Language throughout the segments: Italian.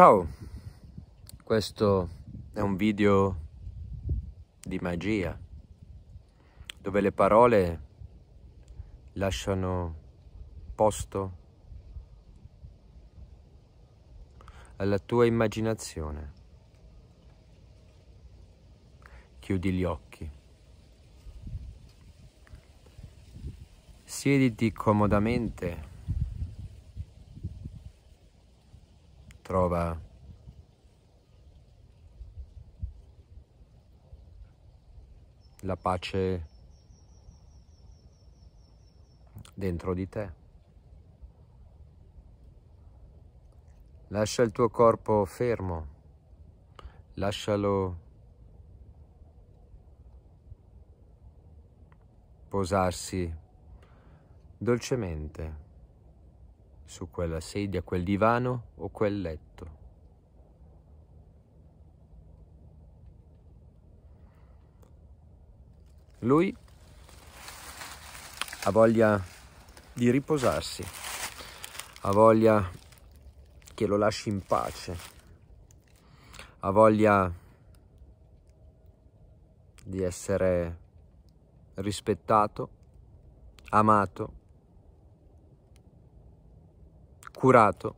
Ciao, questo è un video di magia, dove le parole lasciano posto alla tua immaginazione. Chiudi gli occhi. Siediti comodamente trova la pace dentro di te. Lascia il tuo corpo fermo, lascialo posarsi dolcemente su quella sedia, quel divano o quel letto. Lui ha voglia di riposarsi, ha voglia che lo lasci in pace, ha voglia di essere rispettato, amato curato.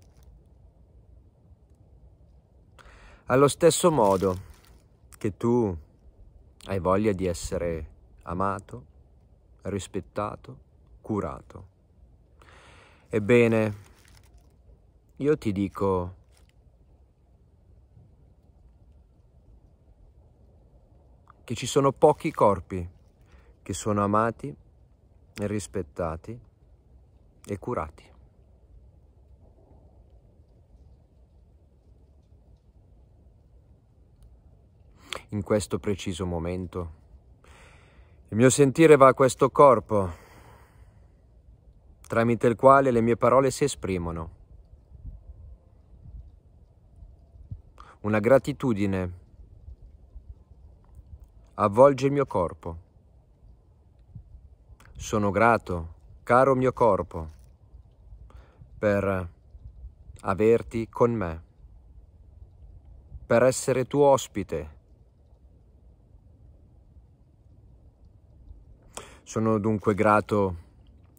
Allo stesso modo che tu hai voglia di essere amato, rispettato, curato. Ebbene, io ti dico che ci sono pochi corpi che sono amati, rispettati e curati. in questo preciso momento. Il mio sentire va a questo corpo, tramite il quale le mie parole si esprimono. Una gratitudine avvolge il mio corpo. Sono grato, caro mio corpo, per averti con me, per essere tuo ospite Sono dunque grato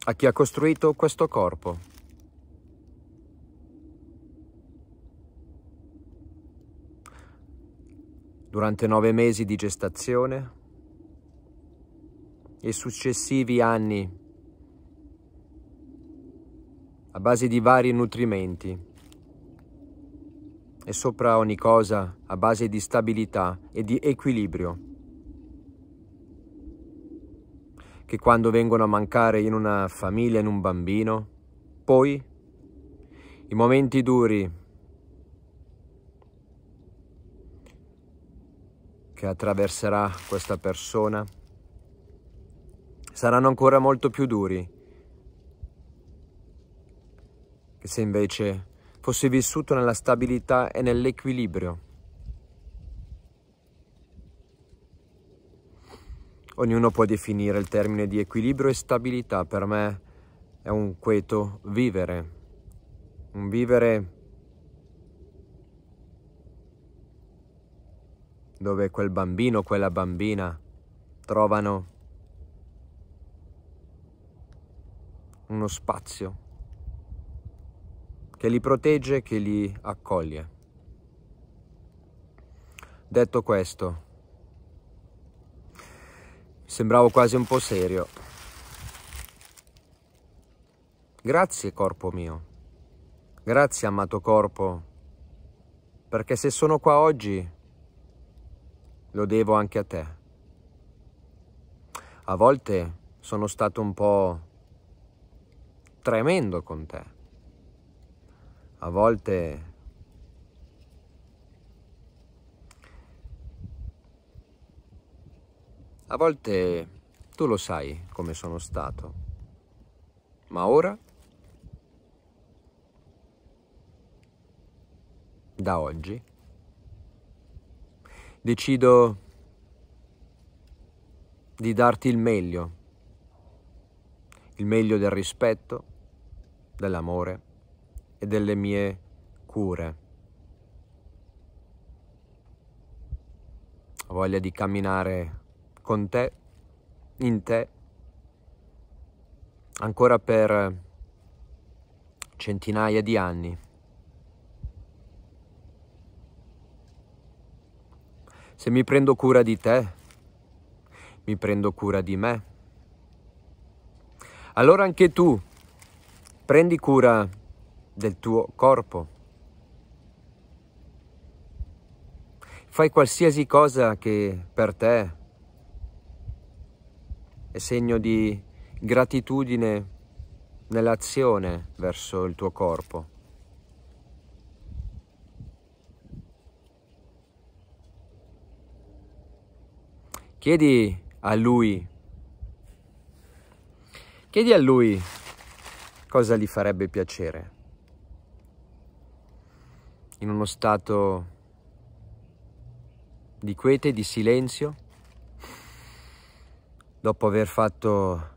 a chi ha costruito questo corpo. Durante nove mesi di gestazione e successivi anni a base di vari nutrimenti e sopra ogni cosa a base di stabilità e di equilibrio. che quando vengono a mancare in una famiglia, in un bambino. Poi i momenti duri che attraverserà questa persona saranno ancora molto più duri che se invece fosse vissuto nella stabilità e nell'equilibrio Ognuno può definire il termine di equilibrio e stabilità, per me è un queto vivere, un vivere dove quel bambino, quella bambina trovano uno spazio che li protegge, che li accoglie. Detto questo, Sembravo quasi un po' serio. Grazie corpo mio. Grazie amato corpo. Perché se sono qua oggi lo devo anche a te. A volte sono stato un po' tremendo con te. A volte A volte tu lo sai come sono stato, ma ora, da oggi, decido di darti il meglio, il meglio del rispetto, dell'amore e delle mie cure. Ho voglia di camminare con te, in te, ancora per centinaia di anni. Se mi prendo cura di te, mi prendo cura di me. Allora anche tu prendi cura del tuo corpo. Fai qualsiasi cosa che per te è segno di gratitudine nell'azione verso il tuo corpo. Chiedi a lui, chiedi a lui cosa gli farebbe piacere in uno stato di quete, di silenzio dopo aver fatto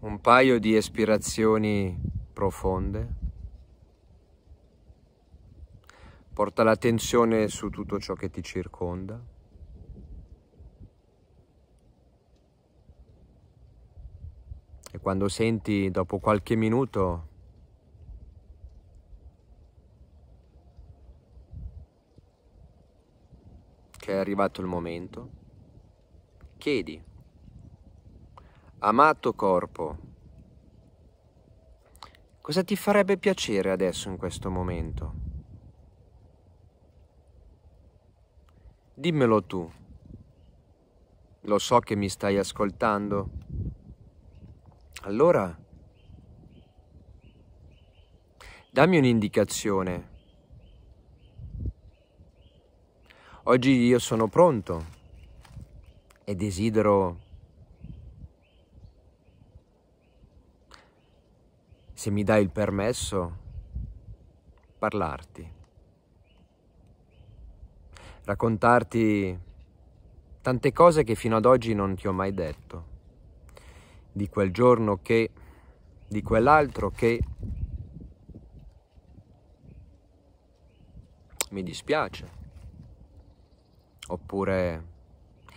un paio di espirazioni profonde, porta l'attenzione su tutto ciò che ti circonda. E quando senti dopo qualche minuto che è arrivato il momento, chiedi, amato corpo, cosa ti farebbe piacere adesso in questo momento? Dimmelo tu, lo so che mi stai ascoltando, allora dammi un'indicazione Oggi io sono pronto e desidero se mi dai il permesso, parlarti, raccontarti tante cose che fino ad oggi non ti ho mai detto, di quel giorno che, di quell'altro che mi dispiace oppure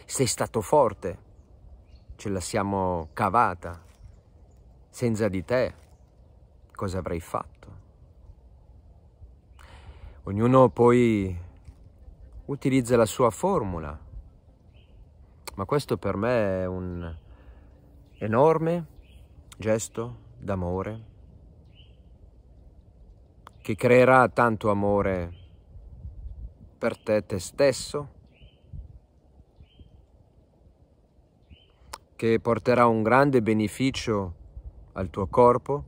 sei stato forte, ce la siamo cavata, senza di te cosa avrei fatto? Ognuno poi utilizza la sua formula, ma questo per me è un enorme gesto d'amore che creerà tanto amore per te, te stesso, che porterà un grande beneficio al tuo corpo,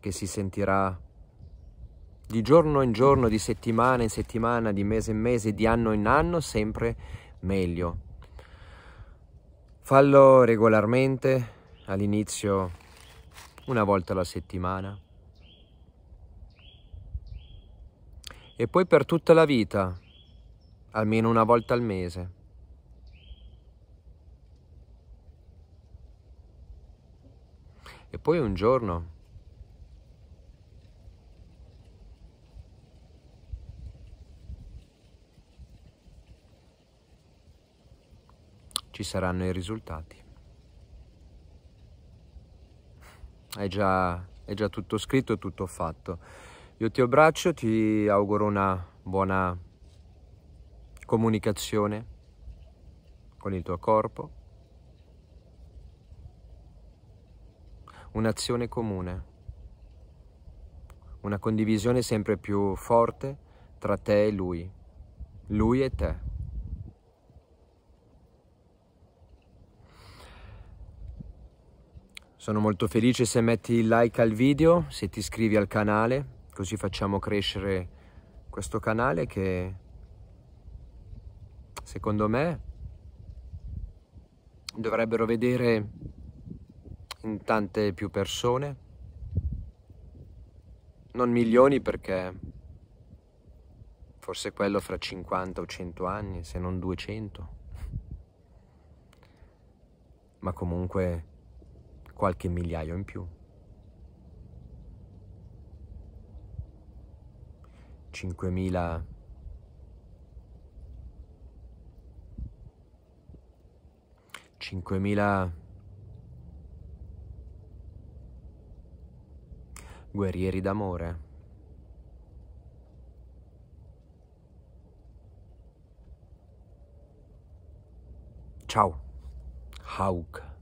che si sentirà di giorno in giorno, di settimana in settimana, di mese in mese, di anno in anno, sempre meglio. Fallo regolarmente, all'inizio una volta alla settimana. E poi per tutta la vita, almeno una volta al mese. E poi un giorno ci saranno i risultati. È già, è già tutto scritto, tutto fatto. Io ti abbraccio, ti auguro una buona comunicazione con il tuo corpo un'azione comune, una condivisione sempre più forte tra te e lui, lui e te. Sono molto felice se metti il like al video, se ti iscrivi al canale, così facciamo crescere questo canale che secondo me dovrebbero vedere tante più persone, non milioni perché forse quello fra 50 o 100 anni, se non 200, ma comunque qualche migliaio in più. 5.000 5.000 guerrieri d'amore. Ciao, Hauk.